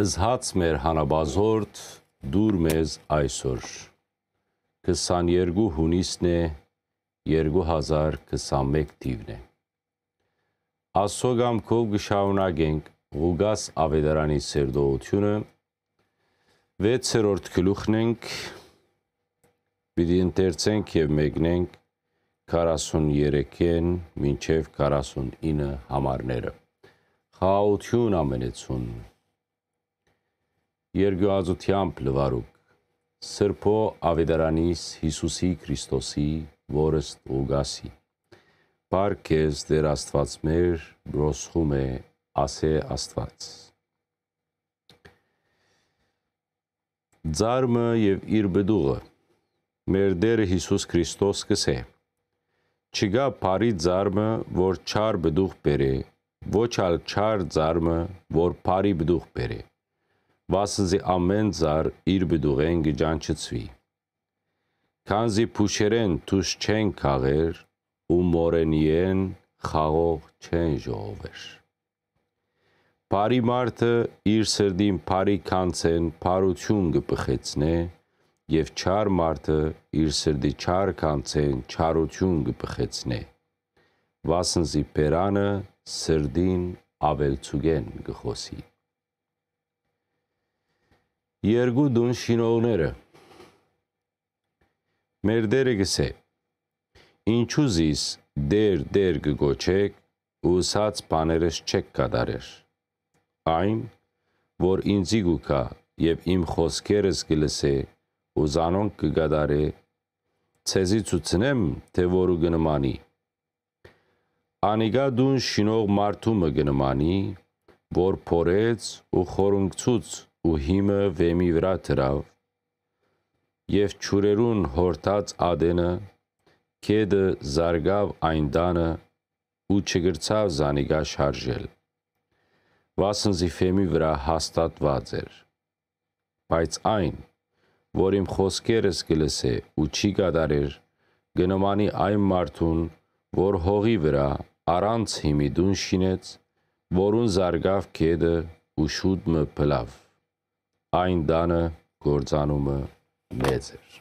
Զհաց մեր հանաբազորդ դուր մեզ այսօր։ 22 հունիսն է 2021 թիվն է։ Աստծո կամքով կշարունակենք Ղուգաս Ավետարանի սերտողությունը 6-րդ գլուխն ենք պիտի ընթերցենք եւ մեկնենք 43-ին մինչև 49 համարները։ Խաղաղություն ամենեցուն երկյուազությամբ լվարուք, սրպո ավետարանիս Հիսուսի Քրիստոսի որստ ուգասի։ Պարքեզ դեր աստված մեր բրոսխում է ասե աստված։ Ձարմը և իր բդուղը, մեր դերը Հիսուս Քրիստոս կսե, չգա պարի ձարմը, որ չար բդուղ բերե, ոչ ալ չար ձարմը, որ պարի բդուղ բերե վասնզի ամեն ձար իր բդուղեն գճանչցվի։ Քանզի փուշերեն թուշ չեն քաղեր ու մորենիեն խաղող չեն ժողովեր։ Բարի մարդը իր սրդին բարի կանցեն բարություն գպխեցնե եւ չար մարդը իր սրդի չար կանցեն չարություն գպխեցնե։ Վասնզի Պերանը սրդին ավելցուգեն գխոսի երկու դուն շինողները մեր դերը գսե ինչու զիս դեր դեր գոչեք ուսած բաներս չեք կատարեր այն որ ինձի գուկա եւ իմ խոսքերս գլսե ու զանոն կգադարե ցեզի ցուցնեմ թե որ ու գնմանի անիգա դուն շինող մարդումը գնմանի որ փորեց ու խորունգցուց ու հիմը վեմի վրա դրավ եւ ճուրերուն հորտած ադենը կեդը զարգավ այն դանը ու չգրցավ զանիգա շարժել վասնզի ֆեմի վրա հաստատված էր բայց այն որ իմ խոսքերս գլսե ու չի գադարեր գնոմանի այն մարդուն որ հողի վրա առանց հիմի դուն շինեց որուն զարգավ կեդը ու շուտ մը փլավ այն դանը գործանումը մեծ էր։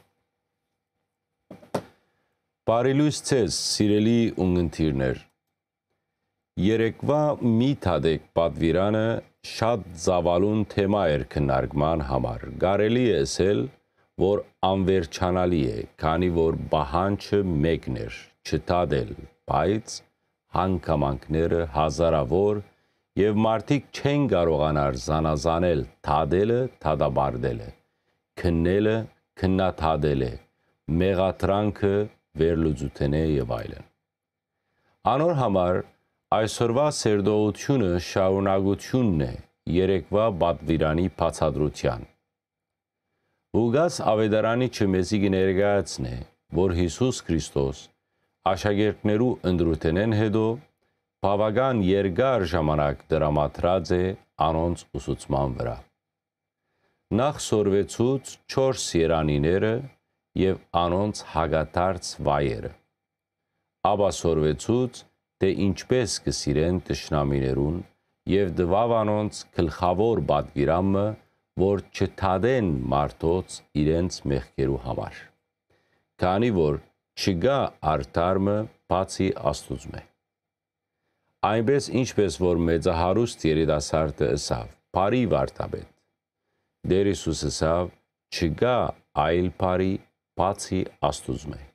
Բարի լույս ցեզ, սիրելի ունգընթիրներ։ Երեկվա մի թադեք պատվիրանը շատ զավալուն թեմա էր քննարկման համար։ Գարելի է ասել, որ անվերջանալի է, քանի որ բահանջը մեկն էր՝ չտադել, բայց հանքամանքները հազարավոր եւ մարդիկ չեն կարողանար զանազանել թադելը, թադաբարդելը, քննելը, քննաթադելը, մեղատրանքը, վերլուծութենը եւ այլն։ Անոր համար այսօրվա սերդողությունը շարունակությունն է երեկվա բադվիրանի բացադրության։ Ուգաս ավետարանի չմեզի ներկայացնե, որ Հիսուս Քրիստոս աշակերտներու ընդրութենեն հետո բավական երկար ժամանակ դրամատրած է անոնց ուսուցման վրա։ Նախ սորվեցուց 4 երանիները եւ անոնց հագատարց վայերը։ Աբա սորվեցուց թե ինչպես կսիրեն տշնամիներուն եւ դվավ անոնց գլխավոր բադվիրամը, որ չթադեն մարդոց իրենց մեղքերու համար։ Քանի որ չգա արտարմը բացի աստուծմե այնպես ինչպես որ մեծահարուստ երիտասարդը ըսավ, բարի վարդապետ։ Դեր Հիսուս ըսավ, չկա այլ բարի բացի Աստուծո մեջ։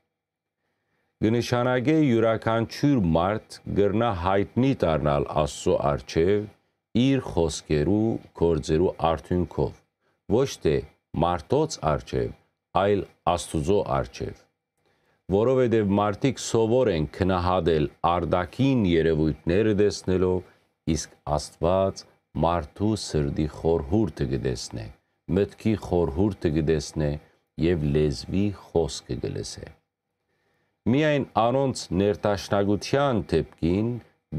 Գնշանագե յուրաքանչյուր մարդ գրնա հայտնի դառնալ Աստծո արչև իր խոսքերու, գործերու արդյունքով, ոչ թե մարդոց արչև, այլ Աստուծո արչև որովհետև մարդիկ սովոր են քնահադել արդակին երևույթները տեսնելով, իսկ Աստված մարդու սրդի խորհուրդը գտեսնե, մտքի խորհուրդը գտեսնե եւ լեզվի խոսքը գլսե։ Միայն անոնց ներտաշնագության դեպքին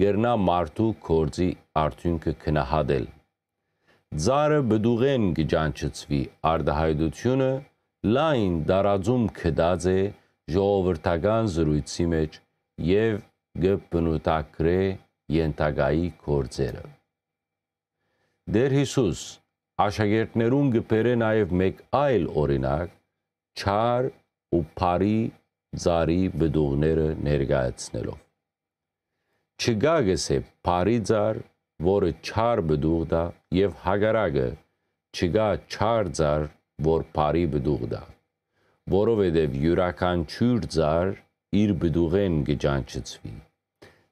գրնա մարդու կորձի արդյունքը քնահադել։ Ձարը բդուղեն գճանչծվի արդահայդությունը լայն դարաձում կդած է ժողովրդական զրույցի մեջ եւ գբնուտակրե յենթագայի կորձերը։ Դեր Հիսուս աշակերտներուն գբերե նաև մեկ այլ օրինակ չար ու փարի ծարի բդուղները ներկայացնելով։ Չգագս է փարի ծար, որը չար բդուղ դա եւ հագարագը չգա չար ծար, որ փարի բդուղ դա որովհետև յուրաքանչյուր ծառ իր բդուղեն գճանչծվի։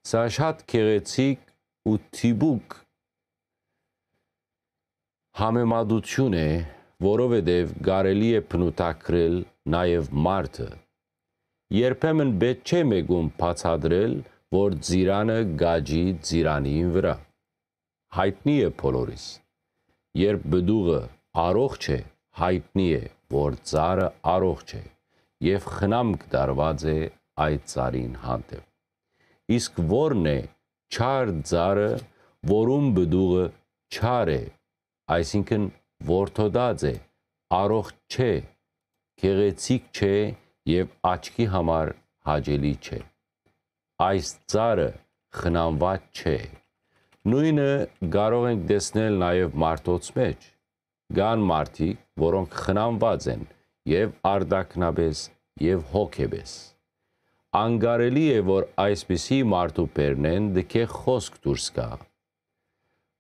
Սա շատ քեղեցիկ ու թիբուկ համեմատություն է, որովհետև կարելի է փնուտակրել նաև մարդը։ Երբեմն պետք չէ մեգում բացադրել, որ ծիրանը գաջի ծիրանի վրա։ Հայտնի է բոլորիս։ Երբ բդուղը առողջ է, հայտնի է որ ծարը առողջ է եւ խնամք դարված է այդ ծարին հանդեպ։ Իսկ որն է չար ծարը, որում բդուղը չար է, այսինքն որդոդած է, առողջ չէ, գեղեցիկ չէ եւ աչքի համար հաջելի չէ։ Այս ծարը խնամված չէ։ Նույնը կարող ենք տեսնել նաեւ մարդոց մեջ կան մարդիկ, որոնք խնամված են եւ արդակնաբես եւ հոգեբես։ Անգարելի է, որ այսպիսի մարդու բերնեն դեքե խոսք դուրս գա։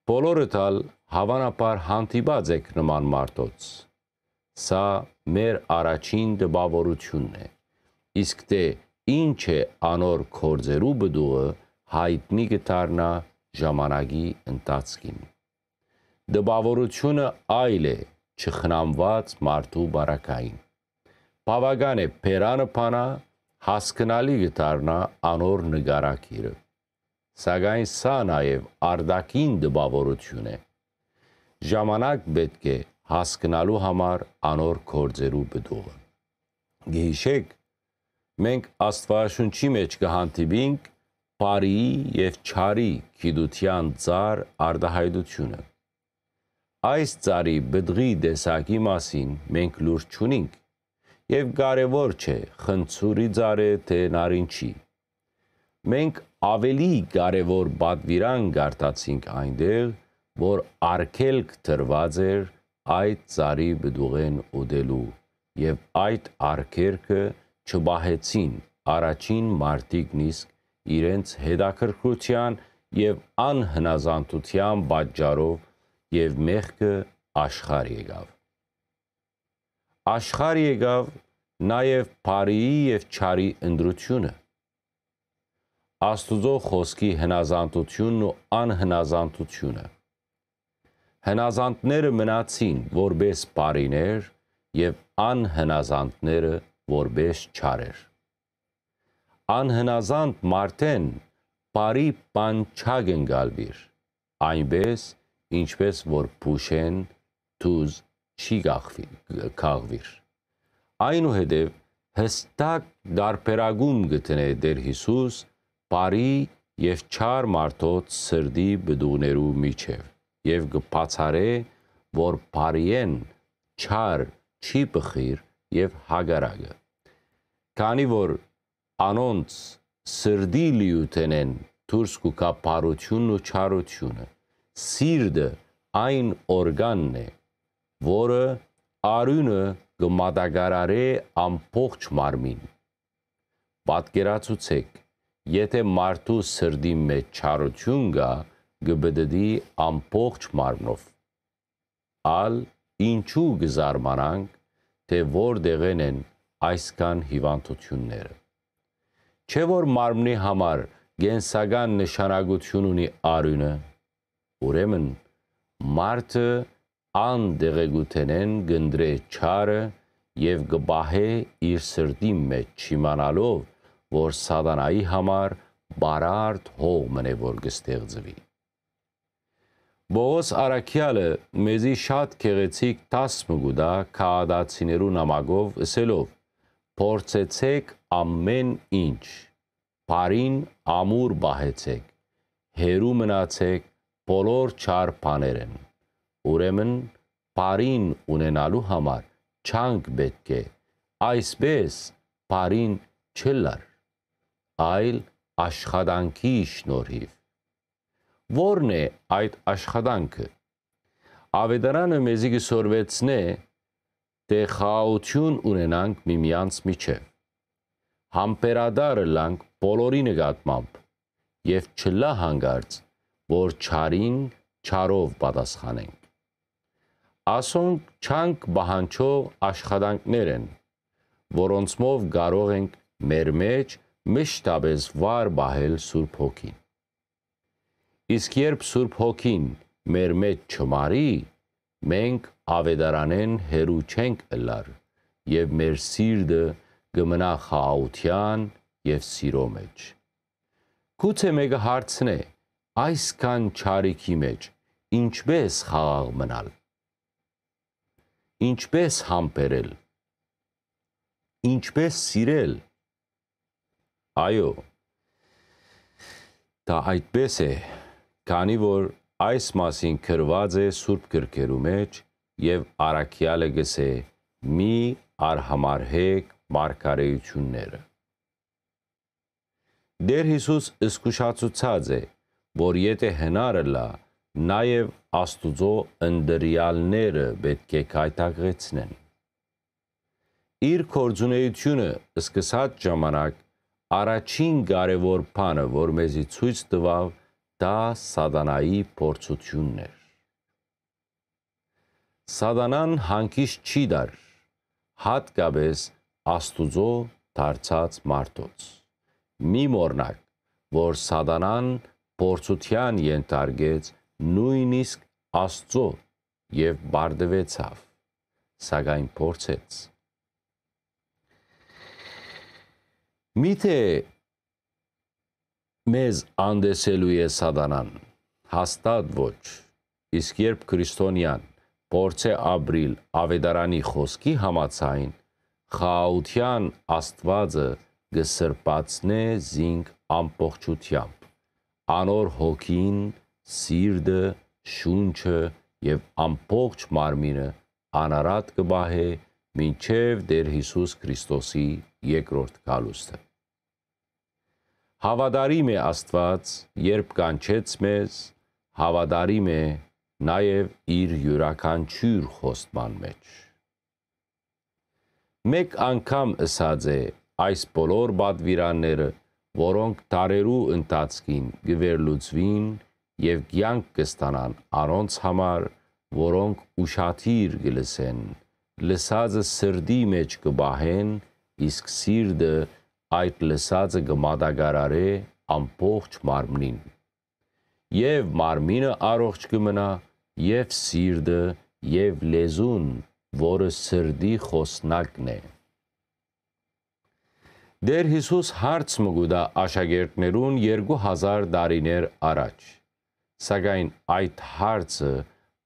Բոլորը տալ հավանաբար հանդիպած եք նման մարդոց։ Սա մեր առաջին դպավորությունն է։ Իսկ դե ինչ է անոր կորձերու բդուը հայտնի գտարնա ժամանակի ընթացքին։ Դպավորությունը այլ է չխնամված մարդու բարակային։ Բավական է Պերանը փանա հասկանալի գտարնա անոր նգարակիրը։ Սակայն սա նաև արդակին դպավորություն է։ Ժամանակ պետք է հասկանալու համար անոր կորձերու բդողը։ Գիշեք մենք Աստվածաշունչի մեջ կհանդիպենք բարի եւ չարի գիտության ծառ արդահայտությունը Այս ծարի բդղի դեսակի մասին մենք լուրջ չունենք եւ կարեւոր չէ խնցուրի ծար է թե նարինջի։ Մենք ավելի կարևոր բադվիրան գարտացինք այնտեղ, որ արքելք թրված էր այդ ծարի բդուղեն օդելու եւ այդ արքերքը չբահեցին առաջին մարտիկ նիսկ իրենց հետաքրքրության եւ անհնազանդության պատճառով եւ մեղքը աշխարհ եկավ։ Աշխարհ եկավ նաեւ բարիի եւ չարի ընդրությունը։ Աստուծո խոսքի հնազանդությունն ու անհնազանդությունը։ Հնազանդները մնացին որպես բարիներ եւ անհնազանդները որպես չարեր։ Անհնազանդ մարդեն բարի բան չագնգալվիր, այնպես ինչպես որ Փուշեն Թուզ չի գախվի քաղվիր։ Այնուհետև հստակ դարբերագում գտնե Տեր Հիսուս բարի եւ չար մարդոց սրդի բդուներու միջև եւ գբացարե որ բարիեն չար չի բխիր եւ հագարագը։ Քանի որ անոնց սրդի լյութենեն թուրս կուկա բարությունն ու չարությունը Սիրտը այն օրգանն է, որը արյունը կմատակարարե ամբողջ մարմին։ Պատկերացուցեք, եթե մարդու սրդի մեջ չարություն գա, գբդդի ամբողջ մարմնով։ Ալ ինչու գզարմանանք, թե որտեղ են այսքան հիվանդությունները։ Չէ որ մարմնի համար գենսական նշանակություն ունի արյունը, Ուրեմն մարդը անդեղեցնեն գնդրե ճարը եւ գբահե իր սրտի մեջ չիմանալով որ սատանայի համար բարարդ հող մնե որ կստեղծվի Բողոս Արաքյալը մեզի շատ քեղեցիկ 18 դա քահադացիներու նամակով ասելով փորձեցեք ամեն ինչ բարին ամուր բահեցեք հերու մնացեք բոլոր չար բաներն։ Ուրեմն բարին ունենալու համար չանք պետք է այսպես բարին չլար, այլ աշխատանքի շնորհիվ։ Որն է այդ աշխատանքը։ Ավետարանը մեզի գսորվեցնե թե դե խաղաղություն ունենանք միմյանց միջև։ Համբերադար լանք բոլորի նկատմամբ եւ չլա հանգարց որ չարին չարով պատասխանենք։ Ասոնք չանք բահանչող աշխատանքներ են, որոնցմով կարող ենք մեր մեջ մշտապես վար բահել Սուրբ Հոգին։ Իսկ երբ Սուրբ Հոգին մեր մեջ չմարի, մենք ավետարանեն հերու չենք ըլար եւ մեր սիրտը գմնա խաղաղության եւ սիրո մեջ։ Գուցե մեկը հարցնե այսքան ճարիքի մեջ ինչպես խաղաղ մնալ ինչպես համբերել ինչպես սիրել այո դա այդպես է քանի որ այս մասին գրված է Սուրբ գրքերու մեջ եւ Արաքյալը գսե մի արհամարհեք մարգարեությունները Դեր Հիսուս սկուշացուցած է որ եթե հնարը լա, նաև Աստուծո ընդրյալները պետք է կայտակղեցնեն։ Իր կորձունեությունը սկսած ժամանակ առաջին կարևոր բանը, որ մեզի ցույց տվավ, դա սատանայի փորձությունն էր։ Սատանան հանկից չի դար, հատկապես Աստուծո դարձած մարդոց։ Մի մորնակ, որ սատանան փորձության ենթարկեց նույնիսկ Աստծո եւ բարդվեցավ, սակայն փորձեց։ Միթե մեզ անդեսելու է սատանան, հաստատ ոչ։ Իսկ երբ քրիստոնյան փորձե ապրիլ ավետարանի խոսքի համացայն, խաղաղության Աստվածը գսրպացնե զինք ամբողջությամբ անոր հոգին, սիրտը, շունչը եւ ամբողջ մարմինը անարատ կբահե մինչև Տեր Հիսուս Քրիստոսի երկրորդ գալուստը։ Հավատարիմ է Աստված, երբ կանչեց մեզ, հավատարիմ է նաև իր յուրաքանչյուր խոստման մեջ։ Մեկ անգամ ըսած է այս բոլոր բադվիրանները որոնք տարերու ընթացքին գվերլուծվին եւ կյանք կստանան առոնց համար, որոնք ուշադիր գլսեն, լսածը սրդի մեջ կբահեն, իսկ սիրտը այդ լսածը կմատակարարե ամբողջ մարմնին։ Եվ մարմինը առողջ կմնա, եւ սիրտը, եւ լեզուն, որը սրդի խոսնակն է։ Դեր Հիսուս հարց մգուդա աշագերտներուն 2000 դարիներ առաջ։ Սակայն այդ հարցը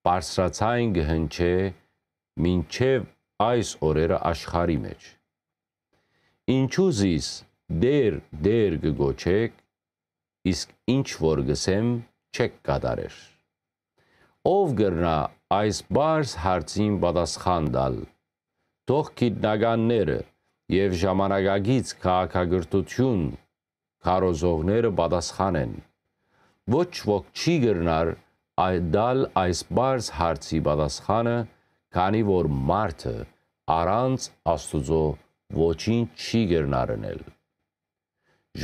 պարսրացային գհնչե մինչև այս օրերը աշխարի մեջ։ Ինչու զիս դեր դեր գգոչեք, իսկ ինչ որ գսեմ չեք կատարեր։ Ով գրնա այս բարս հարցին պատասխան տալ, թող գիտնականները եւ ժամանակագից քաղաքագրտություն քարոզողները պատասխան են։ Ոչ ոք չի գրնար այդալ այս բարձ հարցի պատասխանը, քանի որ մարդը առանց Աստուծո ոչինչ չի գրնարնել։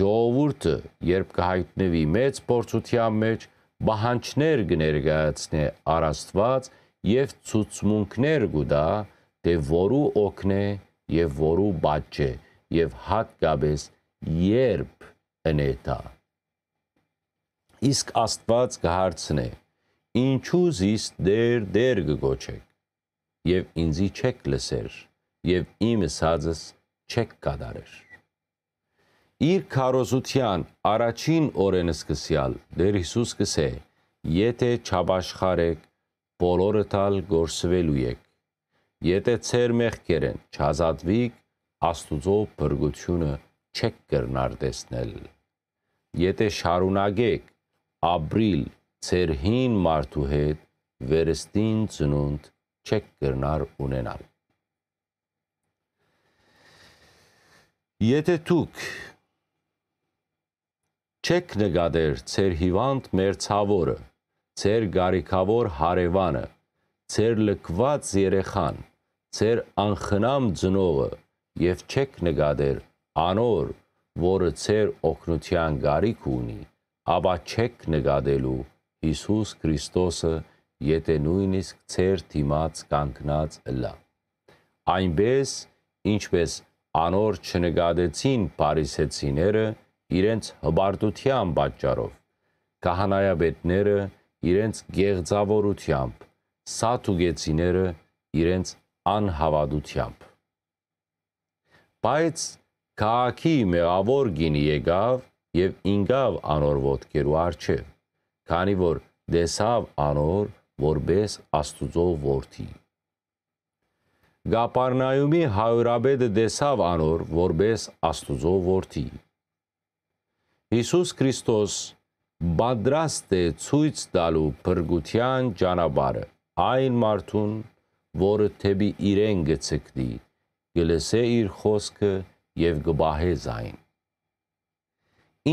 Ժողովուրդը, երբ կհայտնվի մեծ փորձության մեջ, բահանջներ կներկայացնե առաստված եւ ցուցմունքներ գուտա, թե որու օգնե եւ որու բաճե եւ հատկապես երբ ընետա իսկ աստված կհարցնե ինչու զիս դեր դեր գոչեք եւ ինձի չեք լսեր եւ իմ ասածս չեք կատարեր իր քարոզության առաջին օրեն սկսյալ դեր Հիսուս կսե եթե չաբաշխարեք բոլորը տալ գործվելու եք Եթե ցեր մեղքեր են, չազատվիք, Աստուծո բրգությունը չեք կրնար տեսնել։ Եթե շարունակեք ապրիլ ցեր հին մարդու հետ, վերստին ծնունդ չեք կրնար ունենալ։ Եթե դուք չեք նկատեր ծեր հիվանդ մեր ցավորը, ծեր գարիկավոր հարևանը, ձեր լքված երեխան, ձեր անխնամ ծնողը եւ չեք նկատել անոր, որը ձեր օգնության գարիք ունի, ապա չեք նկատելու Հիսուս Քրիստոսը, եթե նույնիսկ ձեր դիմաց կանգնած լա։ Այնպես, ինչպես անոր չնկատեցին Փարիսեցիները իրենց հբարտության պատճառով, քահանայապետները իրենց գեղձավորությամբ սաթուգեցիները իրենց անհավատությամբ։ Բայց քաղաքի մեղավոր գինի եկավ եւ ինգավ անոր ոդկերու արչև, քանի որ դեսավ անոր որբես աստուծո որդի։ Գապարնայումի հայրաբեդը դեսավ անոր որբես աստուծո որդի։ Հիսուս Քրիստոս բադրաստ է ցույց տալու փրկության ճանապարհը այն մարդուն, որը թեպի իրեն գցկդի, գլսե իր խոսքը և գբահե զայն։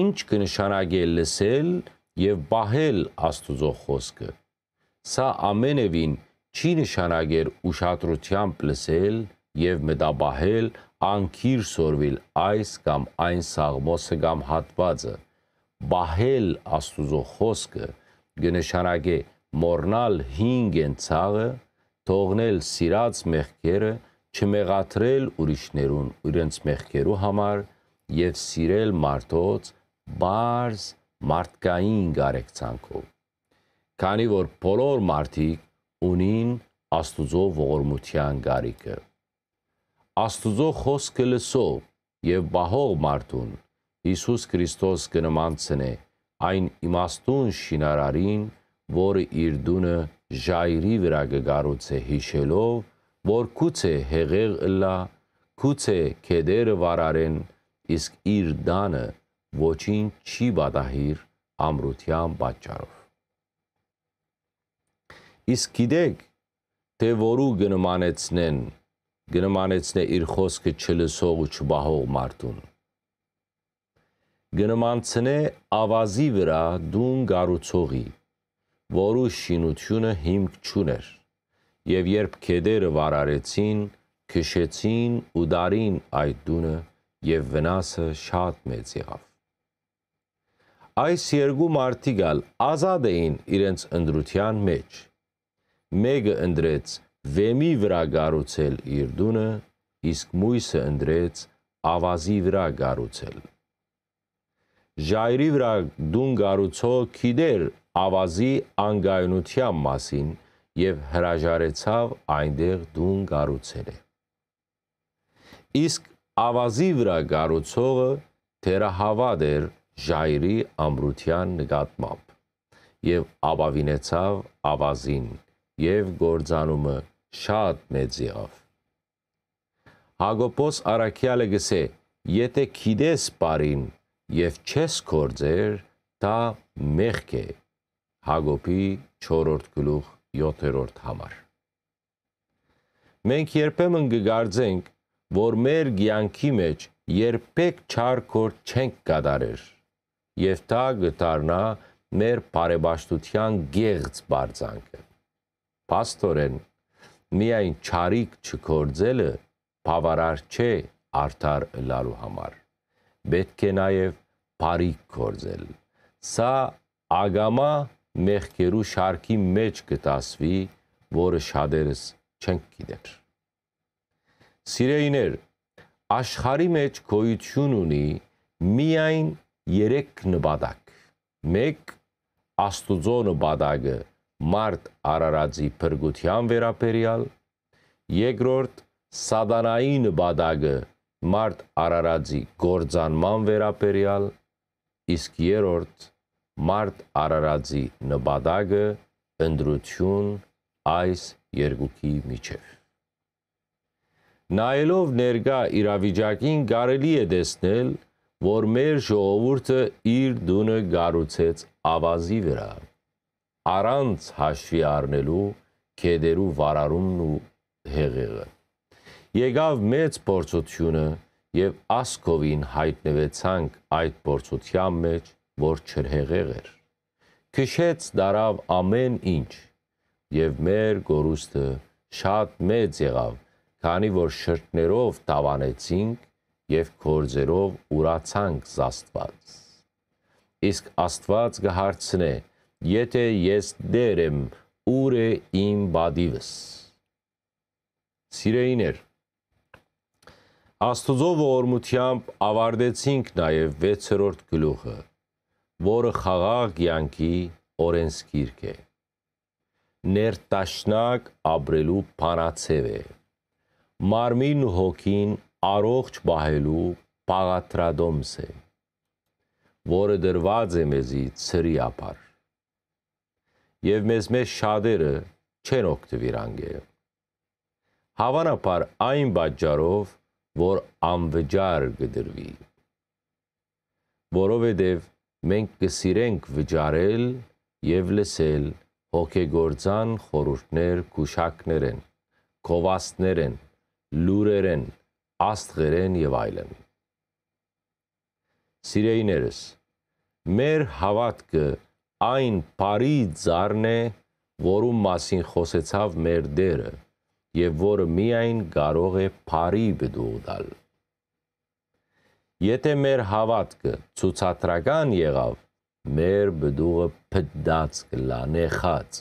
Ինչ կնշանագե լսել և բահել աստուծո խոսքը։ Սա ամենևին չի նշանագեր ուշատրությամբ լսել և մտաբահել անքիր սորվիլ այս կամ այն սաղմոսը կամ հատվածը։ Բահել աստուզո խոսկը գնշանագե մորնալ հինգ են ցաղը, թողնել սիրած մեղքերը, չմեղաթրել ուրիշներուն իրենց մեղքերու համար եւ սիրել մարդոց բարձ մարդկային գարեկցանքով։ Քանի որ բոլոր մարդիկ ունին Աստուծո ողորմության գարիկը։ Աստուծո խոսքը լսող եւ բահող մարդուն Հիսուս Քրիստոս կնմանցնե այն իմաստուն շինարարին, որը իր դունը ժայրի վրա կգարուցե հիշելով, որ կուցե հեղեղ լա, կուցե կեդերը վարարեն, իսկ իր դանը ոչին չի բադահիր ամրության պատճարով։ Իսկ գիտեք, թե որու գնմանեցնեն, գնմանեցնե իր խոսքը չլսող ու չբահող մարդուն։ Գնմանցնե ավազի վրա դուն գարուցողի, որու շինությունը հիմք չուներ։ Եվ երբ քեդերը վարարեցին, քշեցին ու դարին այդ տունը եւ վնասը շատ մեծ եղավ։ Այս երկու մարդիկ ալ ազատ էին իրենց ընդրության մեջ։ Մեկը ընդրեց վեմի վրա գառուցել իր դունը, իսկ մույսը ընդրեց ավազի վրա գառուցել։ Ժայրի վրա դուն գառուցող քիդեր ավազի անգայունության մասին եւ հրաժարեցավ այնտեղ դուն գառուցելը։ Իսկ ավազի վրա գառուցողը թերահավատ էր ժայռի ամրության նկատմամբ եւ աբավինեցավ ավազին եւ գործանումը շատ մեծ եղավ։ Հագոպոս Արաքյալը գսե. Եթե քիդես բարին եւ չես կործեր, դա մեղք է Հագոպի 4-րդ գլուխ 7-րդ համար։ Մենք երբեմն կգարձենք, որ մեր ցանկի մեջ երբեք չարքորդ չենք կատարեր եւ դա գտարնա մեր բարեբաշտության գեղձ բարձանքը։ Պաստորեն միայն չարիք չկործելը բավարար չէ արդար լալու համար։ Պետք է նաև բարիք կործել։ Սա ագամա մեղքերու շարքի մեջ գտասվի, որը շադերս չենք գիտեր։ Սիրեիներ, աշխարի մեջ գոյություն ունի միայն 3 նպատակ։ 1. Աստուծո նպատակը մարդ արարածի փրկության վերաբերյալ, երկրորդ սատանայի նպատակը մարդ արարածի գործանման վերաբերյալ, իսկ երրորդ Մարդ Արարածի նպատակը ընդրություն այս երկուքի միջև։ Նայելով ներկա իրավիճակին կարելի է տեսնել, որ մեր ժողովուրդը իր դունը գառուցեց ավազի վրա, առանց հաշվի առնելու կեդերու վարարումն ու հեղեղը։ Եկավ մեծ փորձությունը եւ ասկովին հայտնվեցանք այդ փորձության մեջ որ չրհեղեղ էր։ Քշեց դարավ ամեն ինչ եւ մեր գորուստը շատ մեծ եղավ, քանի որ շրթներով տավանեցինք եւ կորձերով ուրացանք Աստված։ Իսկ Աստված կհարցնե, եթե ես դեր եմ, ուր է իմ բադիվս։ Սիրեիներ, Աստուծո ողորմությամբ ավարտեցինք նաև 6-րդ գլուխը որը խաղաղ կյանքի օրենսգիրք է։ Ներտաշնակ ապրելու փանացև է։ Մարմին ու հոգին առողջ բահելու պաղատրադոմս է, որը դրված է մեզի ծրի ապար։ Եվ մեզ մեզ շադերը չեն ոգտվիրանգե։ Հավանապար այն բաճարով, որ անվճար գդրվի, որովհետև մենք կսիրենք վճարել եւ լսել հոգեգործան խորհուրդներ քուշակներեն, կովասներեն, լուրերեն, աստղերեն եւ այլն։ Սիրեիներս, մեր հավատքը այն բարի ձառն է, որում մասին խոսեցավ մեր Տերը, եւ որը միայն կարող է բարի բդուղ տալ։ Եթե մեր հավատքը ցուցադրական եղավ, մեր բդուղը փդած կլա, նեխած։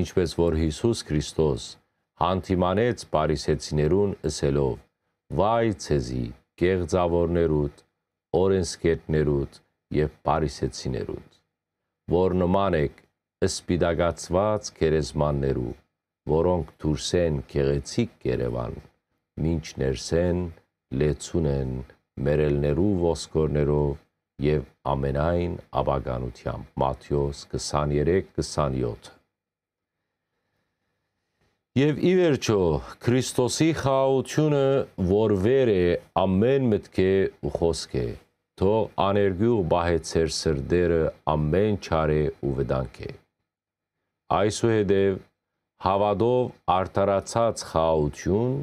Ինչպես որ Հիսուս Քրիստոս հանդիմանեց Փարիսեցիներուն ասելով. Վայ ցեզի, գեղձավորներուդ, օրենսկետներուդ եւ Փարիսեցիներուդ, որ նման եք սպիդագացված քերեզմաններու, որոնք դուրս են գեղեցիկ Երևան, ոչ ներսեն լեցուն են մերելներու ոսկորներով եւ ամենայն ավագանությամբ Մատթեոս 23:27 Եվ ի վերջո Քրիստոսի խաղաղությունը, որ վեր է ամեն մտքե ու խոսքե, թող աներգյուղ բահեցեր սրդերը ամեն չարե ու վտանգե։ Այսուհետև հավատով արտարացած խաղաղություն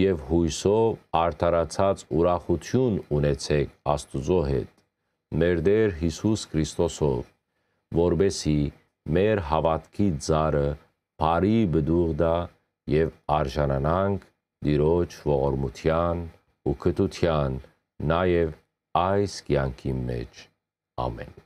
եւ հույսով արդարացած ուրախություն ունեցեք Աստուծո հետ մեր Տեր Հիսուս Քրիստոսով որբեսի մեր հավատքի ծառը բարի բդուղ դա եւ արժանանանք Տիրոջ ողորմության ու կտության նաեւ այս կյանքի մեջ ամեն